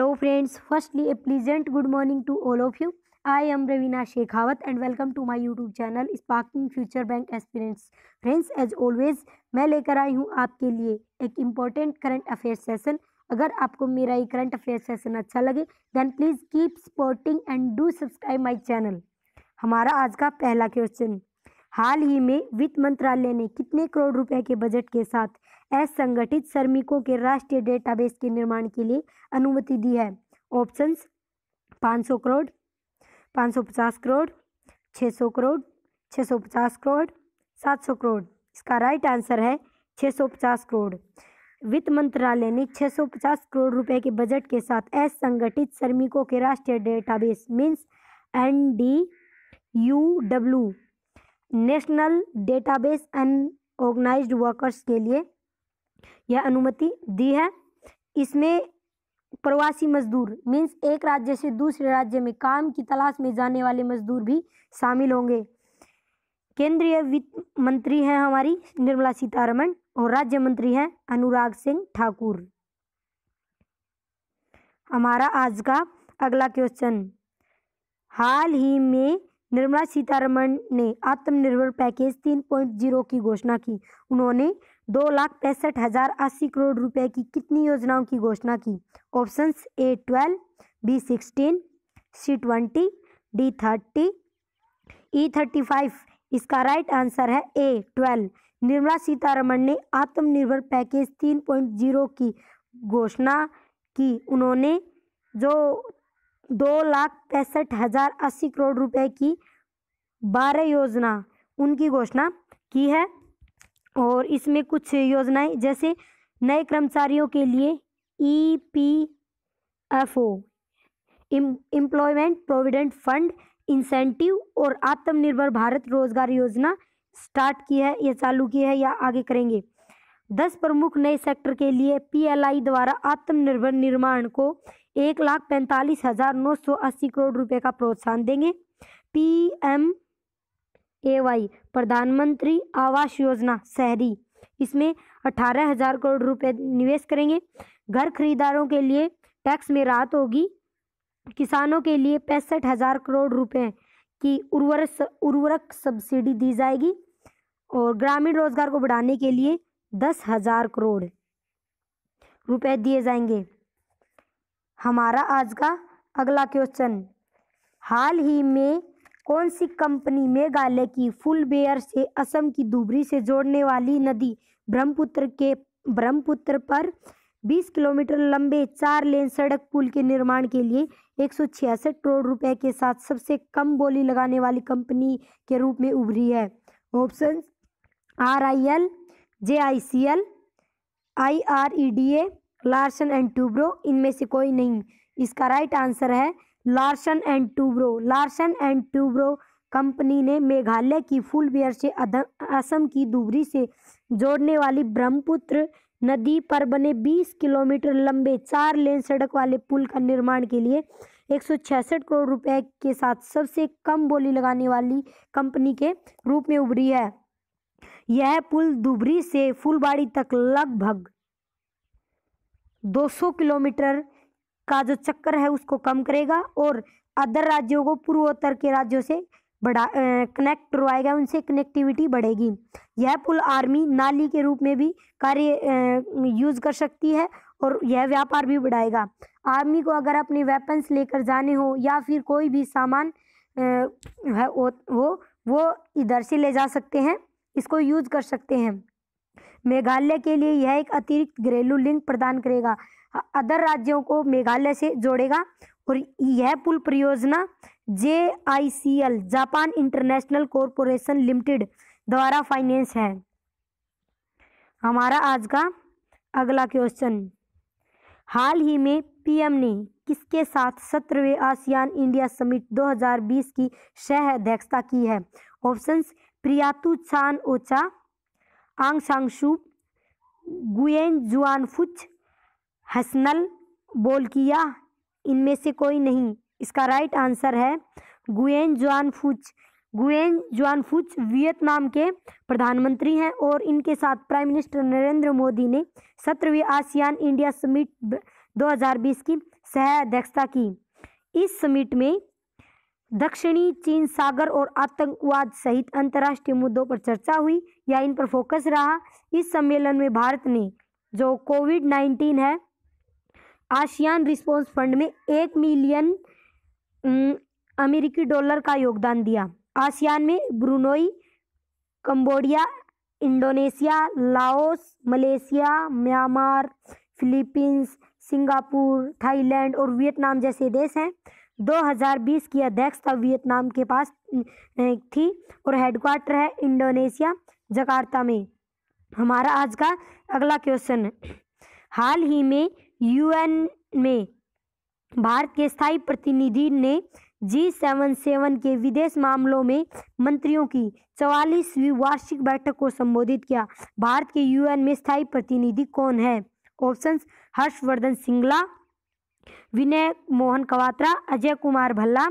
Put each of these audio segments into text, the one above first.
hello friends firstly a pleasant good morning to all of you I am Raveena Shekhawat and welcome to my YouTube channel sparking future bank experience friends as always मैं लेकर आई हूं आपके लिए एक important current affair session अगर आपको मेरा ये करंट अफेयर सेशन अच्छा लगे then please keep supporting and do subscribe my channel हमारा आज का पहला क्वेश्चन हाल ही में वित्त मंत्रालय ने कितने करोड़ रुपए के बजट के साथ असंगठित श्रमिकों के राष्ट्रीय डेटाबेस के निर्माण के लिए अनुमति दी है ऑप्शंस 500 करोड़ 550 करोड़ 600 करोड़ 650 करोड़ 700 करोड़ इसका राइट आंसर है 650 करोड़ वित्त मंत्रालय ने 650 करोड़ रुपए के बजट के साथ असंगठित श्रमिकों के राष्ट्रीय database means N D U W national database unorganised workers के लिए यह अनुमति दी है इसमें प्रवासी मजदूर मीन्स एक राज्य से दूसरे राज्य में काम की तलाश में जाने वाले मजदूर भी शामिल होंगे केंद्रीय वित्त मंत्री हैं हमारी निर्मला सीतारमण और राज्य मंत्री हैं अनुराग सिंह ठाकुर हमारा आज का अगला क्वेश्चन हाल ही में निर्मला सीतारमण ने आत्मनिर्भर पैकेज 3.0 की घोषणा की उन्होंने दो लाख पैंसठ हजार अस्सी करोड़ रुपए की कितनी योजनाओं की घोषणा की options A twelve B sixteen C twenty D thirty E thirty five इसका राइट आंसर है ए ट्वेल्व निर्मला सीतारमण ने आत्मनिर्भर पैकेज 3.0 की घोषणा की उन्होंने जो दो लाख पैंसठ हजार अस्सी करोड़ रुपए की बारह योजना उनकी घोषणा की है और इसमें कुछ योजनाएं जैसे नए कर्मचारियों के लिए E P F O employment provident fund incentive और आत्मनिर्भर भारत रोजगार योजना स्टार्ट की है या चालू की है या आगे करेंगे दस प्रमुख नए सेक्टर के लिए पीएलआई द्वारा आत्मनिर्भर निर्माण को एक लाख पैंतालीस हज़ार नौ सौ अस्सी करोड़ रुपए का प्रोत्साहन देंगे पी एम ए वाई प्रधानमंत्री आवास योजना शहरी इसमें अठारह हज़ार करोड़ रुपए निवेश करेंगे घर खरीदारों के लिए टैक्स में राहत होगी किसानों के लिए पैंसठ हज़ार करोड़ रुपए की उर्वरक उर्वरक सब्सिडी दी जाएगी और ग्रामीण रोजगार को बढ़ाने के लिए दस हज़ार करोड़ रुपए दिए जाएंगे हमारा आज का अगला क्वेश्चन हाल ही में कौन सी कंपनी मेघालय की फुल बेयर से असम की दुबरी से जोड़ने वाली नदी ब्रह्मपुत्र के ब्रह्मपुत्र पर 20 किलोमीटर लंबे चार लेन सड़क पुल के निर्माण के लिए एक करोड़ रुपए के साथ सबसे कम बोली लगाने वाली कंपनी के रूप में उभरी है option R I L J I C L I R E D A Larsen and Toubro इनमें से कोई नहीं इसका राइट आंसर है Larsen and Toubro Larsen and Toubro company ने मेघालय की फूलबियर से असम की दुबरी से जोड़ने वाली ब्रह्मपुत्र नदी पर बने 20 किलोमीटर लंबे चार लेन सड़क वाले पुल का निर्माण के लिए 166 करोड़ रुपए के साथ सबसे कम बोली लगाने वाली कंपनी के रूप में उभरी है यह पुल दुबरी से फुलबाड़ी तक लगभग 200 किलोमीटर का जो चक्कर है उसको कम करेगा और अदर राज्यों को पूर्वोत्तर के राज्यों से बढ़ा कनेक्ट करवाएगा उनसे कनेक्टिविटी बढ़ेगी यह पुल आर्मी नाली के रूप में भी कार्य यूज़ कर सकती है और यह व्यापार भी बढ़ाएगा आर्मी को अगर अपने वेपन्स लेकर जाने हो या फिर कोई भी सामान है वो वो इधर से ले जा सकते हैं इसको यूज़ कर सकते हैं मेघालय के लिए यह एक अतिरिक्त घरेलू लिंक प्रदान करेगा अदर राज्यों को मेघालय से जोड़ेगा और यह पुल परियोजना J I C L Japan International Corporation Limited द्वारा फाइनेंस है हमारा आज का अगला क्वेश्चन हाल ही में पीएम ने किसके साथ सत्रहवें आसियान इंडिया समिट 2020 की सह अध्यक्षता की है ऑप्शंस प्रियातु चान ओचा आंग सांगशू गुएन जुआनफुच हसनल बोल किया इनमें से कोई नहीं इसका राइट आंसर है गुएन जुआनफुच गुएन जुआनफुच वियतनाम के प्रधानमंत्री हैं और इनके साथ प्राइम मिनिस्टर नरेंद्र मोदी ने सत्रहवीं आसियान इंडिया समिट 2020 की सह अध्यक्षता की इस समिट में दक्षिणी चीन सागर और आतंकवाद सहित अंतर्राष्ट्रीय मुद्दों पर चर्चा हुई या इन पर फोकस रहा इस सम्मेलन में भारत ने जो कोविड नाइन्टीन है आशियान रिस्पांस फंड में एक मिलियन अमेरिकी डॉलर का योगदान दिया आसियान में Brunei Cambodia Indonesia Laos Malaysia Myanmar Philippines Singapore Thailand और वियतनाम जैसे देश हैं 2020 की अध्यक्षता वियतनाम के पास थी और हेडक्वार्टर है इंडोनेशिया जकार्ता में हमारा आज का अगला क्वेश्चन हाल ही में यूएन में भारत के स्थायी प्रतिनिधि ने जी सेवन सेवन के विदेश मामलों में मंत्रियों की चौवालीसवीं वार्षिक बैठक को संबोधित किया भारत के यूएन में स्थायी प्रतिनिधि कौन है options Harshvardhan Shringla Vinay Mohan Kwatra Ajay Kumar Bhalla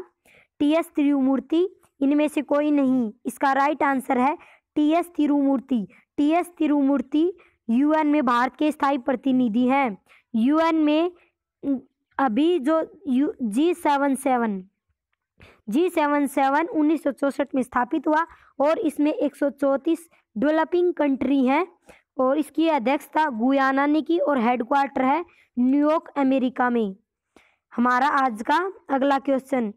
T S Tirumurti इनमें से कोई नहीं इसका राइट आंसर है T S Tirumurti T S Tirumurti UN में भारत के स्थायी प्रतिनिधि हैं यूएन में अभी जो U G seven seven G seven seven उन्नीस सौ चौसठ में स्थापित हुआ और इसमें एक सौ चौंतीस डेवलपिंग कंट्री हैं और इसकी अध्यक्षता गुयाना ने की और हेडक्वार्टर है न्यूयॉर्क अमेरिका में हमारा आज का अगला क्वेश्चन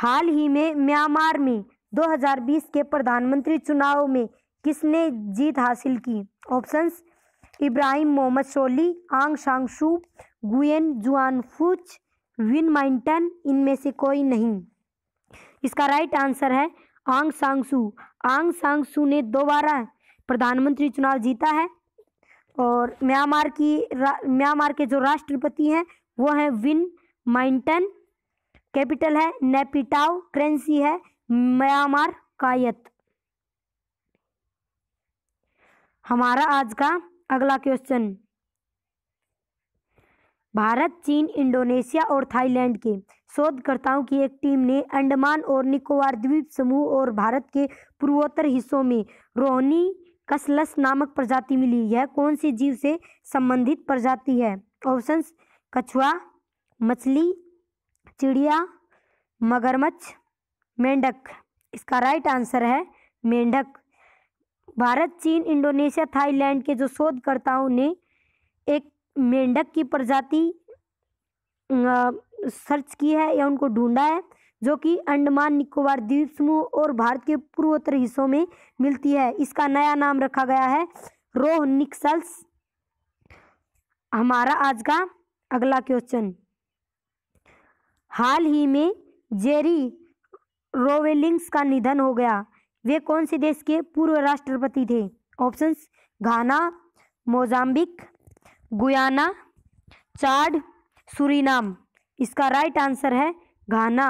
हाल ही में म्यांमार में 2020 के प्रधानमंत्री चुनाव में किसने जीत हासिल की ऑप्शंस इब्राहिम मोहम्मद सोली आंग शांगशू गुएन जुआन फुच विन माइंटन इनमें से कोई नहीं इसका राइट आंसर है आंग सांगसू आंग सांगसू ने दोबारा प्रधानमंत्री चुनाव जीता है और म्यांमार की म्यांमार के जो राष्ट्रपति हैं वो है विन माइंटन कैपिटल है नेपिटाव करेंसी है म्यांमार कायत हमारा आज का अगला क्वेश्चन भारत चीन इंडोनेशिया और थाईलैंड के शोधकर्ताओं की एक टीम ने अंडमान और निकोबार द्वीप समूह और भारत के पूर्वोत्तर हिस्सों में रोहनी कसलस नामक प्रजाति मिली यह कौन से जीव से संबंधित प्रजाति है ऑप्शंस कछुआ मछली चिड़िया मगरमच्छ मेंढक इसका राइट आंसर है मेंढक भारत चीन इंडोनेशिया थाईलैंड के जो शोधकर्ताओं ने एक मेंढक की प्रजाति सर्च की है या उनको ढूंढा है जो कि अंडमान निकोबार द्वीप समूह और भारत के पूर्वोत्तर हिस्सों में मिलती है इसका नया नाम रखा गया है रोह निक्सल्स हमारा आज का अगला क्वेश्चन हाल ही में जेरी रोवेलिंग्स का निधन हो गया वे कौन से देश के पूर्व राष्ट्रपति थे options Ghana Mozambique Guyana Chad Suriname इसका राइट आंसर है घाना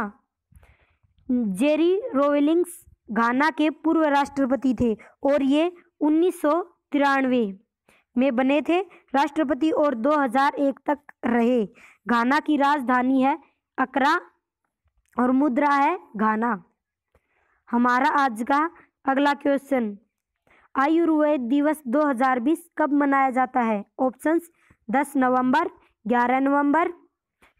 जेरी रोवेलिंग्स घाना के पूर्व राष्ट्रपति थे और ये उन्नीस सौ तिरानवे में बने थे राष्ट्रपति और 2001 तक रहे घाना की राजधानी है अकरा और मुद्रा है घाना हमारा आज का अगला क्वेश्चन आयुर्वेद दिवस 2020 कब मनाया जाता है ऑप्शंस 10 नवंबर 11 नवंबर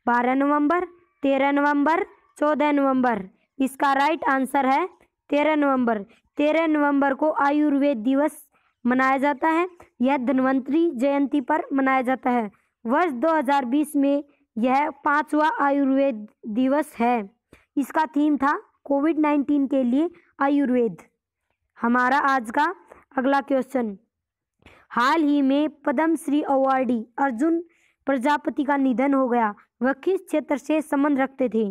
12 नवंबर 13 नवंबर 14 नवंबर इसका राइट आंसर है 13 नवंबर 13 नवंबर को आयुर्वेद दिवस मनाया जाता है यह धनवंतरी जयंती पर मनाया जाता है वर्ष 2020 में यह पांचवा आयुर्वेद दिवस है इसका थीम था कोविड 19 के लिए आयुर्वेद हमारा आज का अगला क्वेश्चन हाल ही में पद्मश्री अवार्डी अर्जुन प्रजापति का निधन हो गया वह किस क्षेत्र से संबंध रखते थे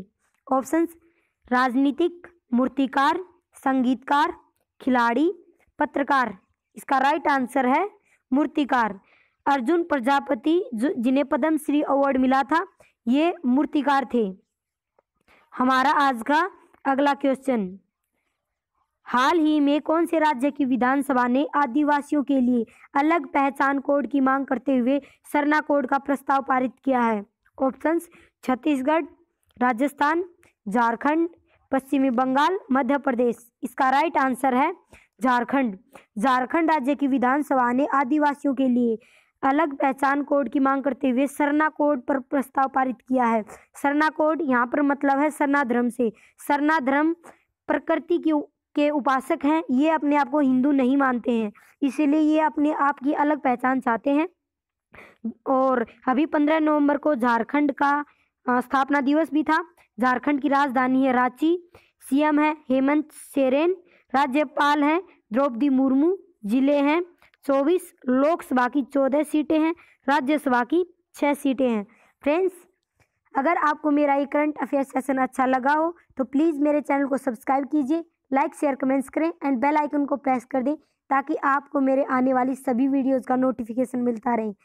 ऑप्शंस राजनीतिक मूर्तिकार संगीतकार खिलाड़ी पत्रकार इसका राइट आंसर है मूर्तिकार अर्जुन प्रजापति जिन्हें पद्मश्री अवार्ड मिला था ये मूर्तिकार थे हमारा आज का अगला क्वेश्चन हाल ही में कौन से राज्य की विधानसभा ने आदिवासियों के लिए अलग पहचान कोड की मांग करते हुए सरना कोड का प्रस्ताव पारित किया है ऑप्शंस छत्तीसगढ़ राजस्थान झारखंड पश्चिमी बंगाल मध्य प्रदेश इसका राइट आंसर है झारखंड झारखंड राज्य की विधानसभा ने आदिवासियों के लिए अलग पहचान कोड की मांग करते हुए सरना कोड पर प्रस्ताव पारित किया है सरना कोड यहाँ पर मतलब है सरना धर्म से सरना धर्म प्रकृति की के उपासक हैं ये अपने आप को हिंदू नहीं मानते हैं इसीलिए ये अपने आप की अलग पहचान चाहते हैं और अभी पंद्रह नवंबर को झारखंड का स्थापना दिवस भी था झारखंड की राजधानी है रांची सीएम है हेमंत सोरेन राज्यपाल हैं द्रौपदी मुर्मू जिले हैं चौबीस लोकसभा की चौदह सीटें हैं राज्यसभा की छः सीटें हैं फ्रेंड्स अगर आपको मेरा ये करंट अफेयर सेशन अच्छा लगा हो तो प्लीज़ मेरे चैनल को सब्सक्राइब कीजिए लाइक शेयर कमेंट्स करें एंड बेल आइकन को प्रेस कर दें ताकि आपको मेरे आने वाली सभी वीडियोज़ का नोटिफिकेशन मिलता रहे